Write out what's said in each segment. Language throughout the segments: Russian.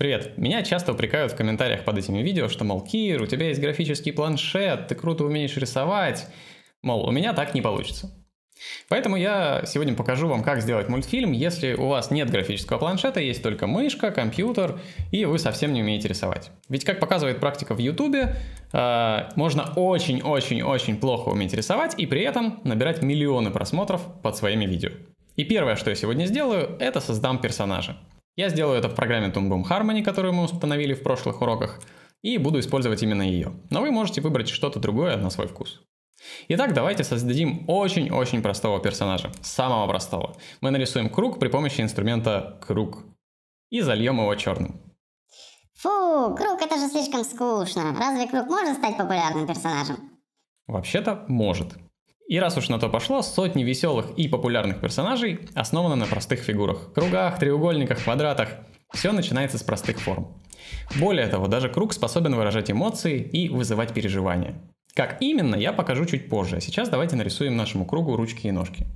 Привет! Меня часто упрекают в комментариях под этими видео, что, мол, Кир, у тебя есть графический планшет, ты круто умеешь рисовать. Мол, у меня так не получится. Поэтому я сегодня покажу вам, как сделать мультфильм, если у вас нет графического планшета, есть только мышка, компьютер, и вы совсем не умеете рисовать. Ведь, как показывает практика в Ютубе, э, можно очень-очень-очень плохо уметь рисовать и при этом набирать миллионы просмотров под своими видео. И первое, что я сегодня сделаю, это создам персонажа. Я сделаю это в программе Toon Harmony, которую мы установили в прошлых уроках, и буду использовать именно ее. Но вы можете выбрать что-то другое на свой вкус. Итак, давайте создадим очень-очень простого персонажа, самого простого. Мы нарисуем круг при помощи инструмента круг и зальем его черным. Фу, круг это же слишком скучно. Разве круг может стать популярным персонажем? Вообще-то может. И раз уж на то пошло, сотни веселых и популярных персонажей основаны на простых фигурах. Кругах, треугольниках, квадратах. Все начинается с простых форм. Более того, даже круг способен выражать эмоции и вызывать переживания. Как именно, я покажу чуть позже, а сейчас давайте нарисуем нашему кругу ручки и ножки.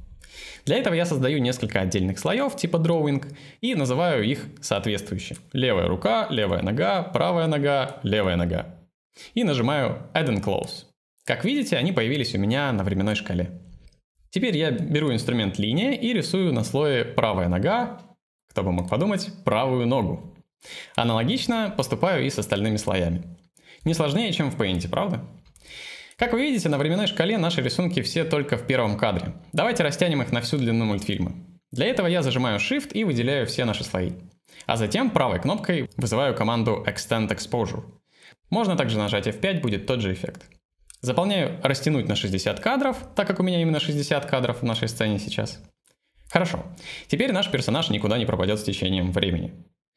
Для этого я создаю несколько отдельных слоев типа drawing и называю их соответствующе. Левая рука, левая нога, правая нога, левая нога. И нажимаю Add and Close. Как видите, они появились у меня на временной шкале. Теперь я беру инструмент линия и рисую на слое правая нога, кто бы мог подумать, правую ногу. Аналогично поступаю и с остальными слоями. Не сложнее, чем в Paint, правда? Как вы видите, на временной шкале наши рисунки все только в первом кадре. Давайте растянем их на всю длину мультфильма. Для этого я зажимаю Shift и выделяю все наши слои. А затем правой кнопкой вызываю команду Extend Exposure. Можно также нажать F5, будет тот же эффект. Заполняю растянуть на 60 кадров, так как у меня именно 60 кадров в нашей сцене сейчас. Хорошо. Теперь наш персонаж никуда не пропадет с течением времени.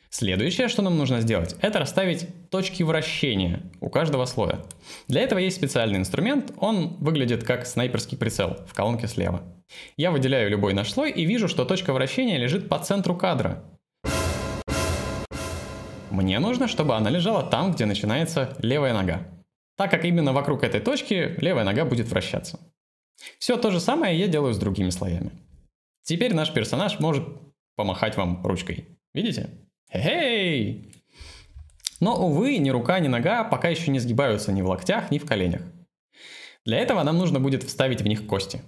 Следующее, что нам нужно сделать, это расставить точки вращения у каждого слоя. Для этого есть специальный инструмент, он выглядит как снайперский прицел в колонке слева. Я выделяю любой наш слой и вижу, что точка вращения лежит по центру кадра. Мне нужно, чтобы она лежала там, где начинается левая нога так как именно вокруг этой точки левая нога будет вращаться. Все то же самое я делаю с другими слоями. Теперь наш персонаж может помахать вам ручкой. Видите? Эй! Но, увы, ни рука, ни нога пока еще не сгибаются ни в локтях, ни в коленях. Для этого нам нужно будет вставить в них кости.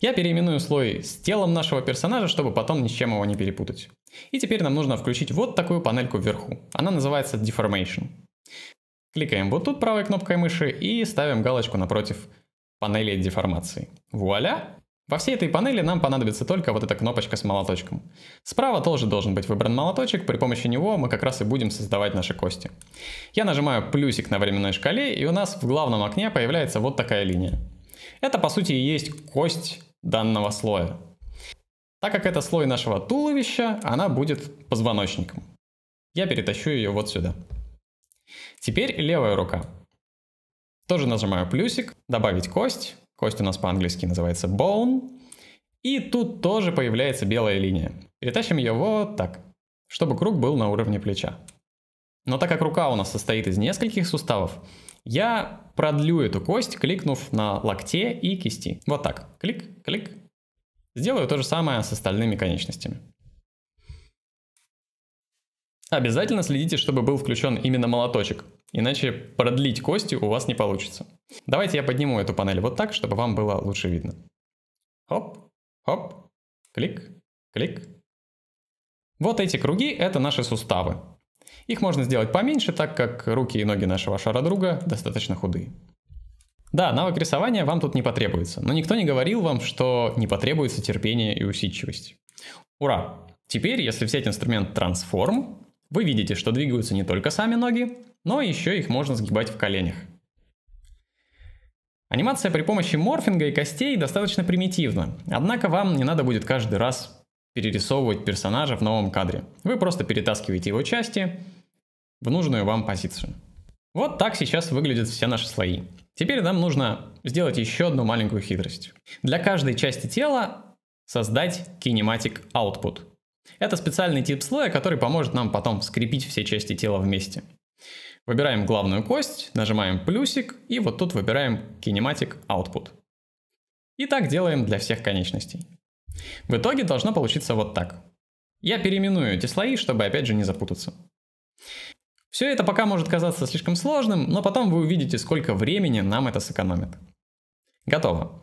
Я переименую слой с телом нашего персонажа, чтобы потом ни с чем его не перепутать. И теперь нам нужно включить вот такую панельку вверху. Она называется Deformation. Кликаем вот тут правой кнопкой мыши и ставим галочку напротив панели деформации. Вуаля! Во всей этой панели нам понадобится только вот эта кнопочка с молоточком. Справа тоже должен быть выбран молоточек, при помощи него мы как раз и будем создавать наши кости. Я нажимаю плюсик на временной шкале, и у нас в главном окне появляется вот такая линия. Это по сути и есть кость данного слоя. Так как это слой нашего туловища, она будет позвоночником. Я перетащу ее вот сюда. Теперь левая рука. Тоже нажимаю плюсик, добавить кость. Кость у нас по-английски называется bone. И тут тоже появляется белая линия. Перетащим ее вот так, чтобы круг был на уровне плеча. Но так как рука у нас состоит из нескольких суставов, я продлю эту кость, кликнув на локте и кисти. Вот так. Клик, клик. Сделаю то же самое с остальными конечностями. Обязательно следите, чтобы был включен именно молоточек, иначе продлить кости у вас не получится. Давайте я подниму эту панель вот так, чтобы вам было лучше видно. Хоп, хоп, клик, клик. Вот эти круги — это наши суставы. Их можно сделать поменьше, так как руки и ноги нашего шара друга достаточно худые. Да, навык рисования вам тут не потребуется, но никто не говорил вам, что не потребуется терпение и усидчивость. Ура! Теперь, если взять инструмент Transform, вы видите, что двигаются не только сами ноги, но еще их можно сгибать в коленях. Анимация при помощи морфинга и костей достаточно примитивна, однако вам не надо будет каждый раз перерисовывать персонажа в новом кадре. Вы просто перетаскиваете его части в нужную вам позицию. Вот так сейчас выглядят все наши слои. Теперь нам нужно сделать еще одну маленькую хитрость. Для каждой части тела создать кинематик output – это специальный тип слоя, который поможет нам потом скрепить все части тела вместе. Выбираем главную кость, нажимаем плюсик и вот тут выбираем Kinematic Output. И так делаем для всех конечностей. В итоге должно получиться вот так. Я переименую эти слои, чтобы опять же не запутаться. Все это пока может казаться слишком сложным, но потом вы увидите, сколько времени нам это сэкономит. Готово.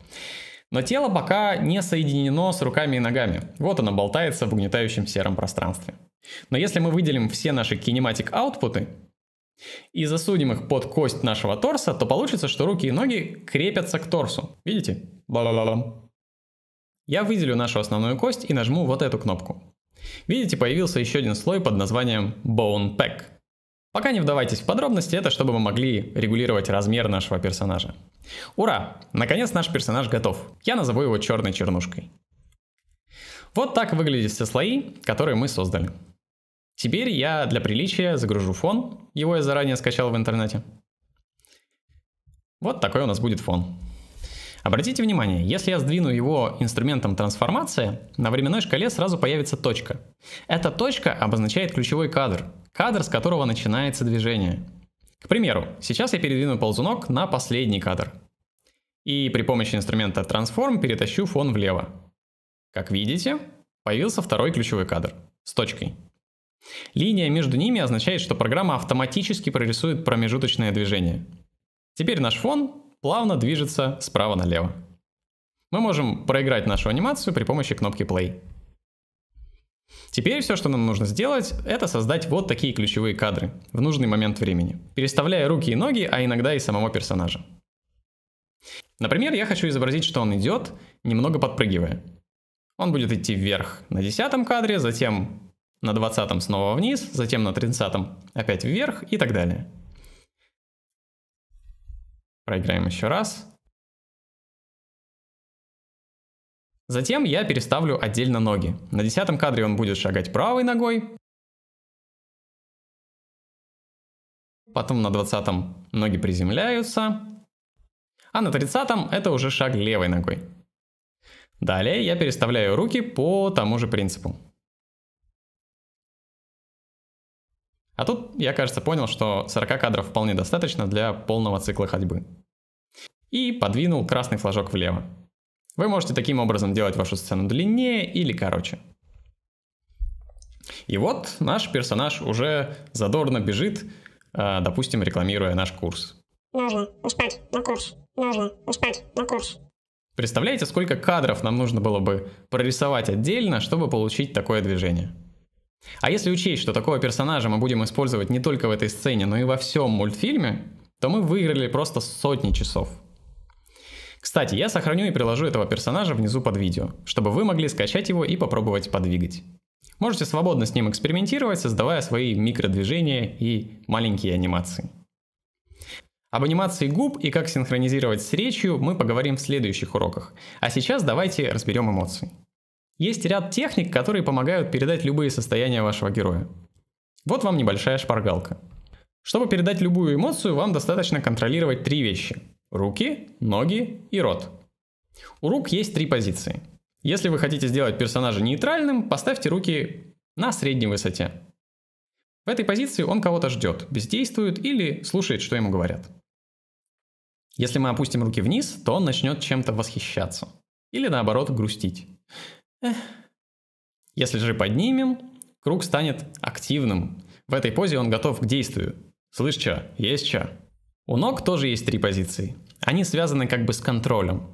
Но тело пока не соединено с руками и ногами. Вот оно болтается в угнетающем сером пространстве. Но если мы выделим все наши кинематик аутпуты и засудим их под кость нашего торса, то получится, что руки и ноги крепятся к торсу. Видите? бла ла бла Я выделю нашу основную кость и нажму вот эту кнопку. Видите, появился еще один слой под названием Bone Pack. Пока не вдавайтесь в подробности, это чтобы мы могли регулировать размер нашего персонажа. Ура! Наконец наш персонаж готов. Я назову его черной чернушкой. Вот так выглядят все слои, которые мы создали. Теперь я для приличия загружу фон, его я заранее скачал в интернете. Вот такой у нас будет фон. Обратите внимание, если я сдвину его инструментом трансформация на временной шкале сразу появится точка. Эта точка обозначает ключевой кадр, кадр, с которого начинается движение. К примеру, сейчас я передвину ползунок на последний кадр. И при помощи инструмента Transform перетащу фон влево. Как видите, появился второй ключевой кадр с точкой. Линия между ними означает, что программа автоматически прорисует промежуточное движение. Теперь наш фон плавно движется справа налево. Мы можем проиграть нашу анимацию при помощи кнопки Play. Теперь все, что нам нужно сделать, это создать вот такие ключевые кадры в нужный момент времени, переставляя руки и ноги, а иногда и самого персонажа. Например, я хочу изобразить, что он идет, немного подпрыгивая. Он будет идти вверх на 10 кадре, затем на 20 снова вниз, затем на 30 опять вверх и так далее. Проиграем еще раз. Затем я переставлю отдельно ноги. На десятом кадре он будет шагать правой ногой, потом на двадцатом ноги приземляются, а на тридцатом это уже шаг левой ногой. Далее я переставляю руки по тому же принципу. А тут я, кажется, понял, что 40 кадров вполне достаточно для полного цикла ходьбы. И подвинул красный флажок влево. Вы можете таким образом делать вашу сцену длиннее или короче. И вот наш персонаж уже задорно бежит, э, допустим, рекламируя наш курс. Нужно успеть на курс. Нужно успеть на курс. Представляете, сколько кадров нам нужно было бы прорисовать отдельно, чтобы получить такое движение? А если учесть, что такого персонажа мы будем использовать не только в этой сцене, но и во всем мультфильме, то мы выиграли просто сотни часов. Кстати, я сохраню и приложу этого персонажа внизу под видео, чтобы вы могли скачать его и попробовать подвигать. Можете свободно с ним экспериментировать, создавая свои микродвижения и маленькие анимации. Об анимации губ и как синхронизировать с речью мы поговорим в следующих уроках, а сейчас давайте разберем эмоции. Есть ряд техник, которые помогают передать любые состояния вашего героя. Вот вам небольшая шпаргалка. Чтобы передать любую эмоцию, вам достаточно контролировать три вещи руки, ноги и рот. У рук есть три позиции. Если вы хотите сделать персонажа нейтральным, поставьте руки на средней высоте. В этой позиции он кого-то ждет, бездействует или слушает, что ему говорят. Если мы опустим руки вниз, то он начнет чем-то восхищаться. Или наоборот, грустить. Эх. Если же поднимем, круг станет активным. В этой позе он готов к действию. Слышь, чё? Есть чё? У ног тоже есть три позиции. Они связаны как бы с контролем.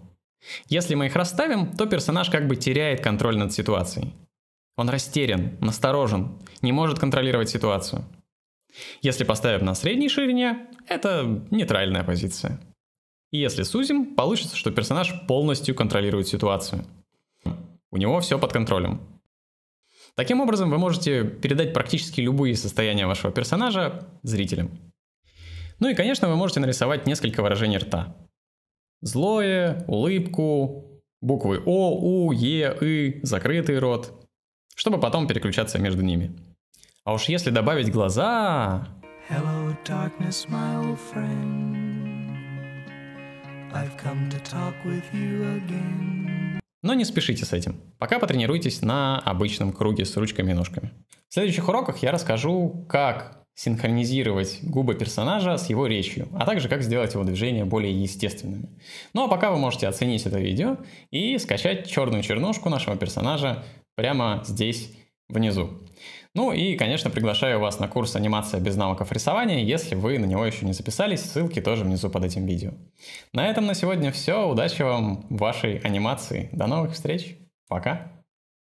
Если мы их расставим, то персонаж как бы теряет контроль над ситуацией. Он растерян, насторожен, не может контролировать ситуацию. Если поставим на средней ширине, это нейтральная позиция. И если сузим, получится, что персонаж полностью контролирует ситуацию. У него все под контролем. Таким образом, вы можете передать практически любые состояния вашего персонажа зрителям. Ну и, конечно, вы можете нарисовать несколько выражений рта. Злое, улыбку, буквы О, У, Е, И, закрытый рот, чтобы потом переключаться между ними. А уж если добавить глаза... Hello, darkness, my old friend. I've come to talk with you again. Но не спешите с этим. Пока потренируйтесь на обычном круге с ручками и ножками. В следующих уроках я расскажу, как синхронизировать губы персонажа с его речью, а также как сделать его движения более естественными. Ну а пока вы можете оценить это видео и скачать черную чернушку нашего персонажа прямо здесь внизу. Ну и, конечно, приглашаю вас на курс «Анимация без навыков рисования», если вы на него еще не записались, ссылки тоже внизу под этим видео. На этом на сегодня все, удачи вам в вашей анимации, до новых встреч, пока!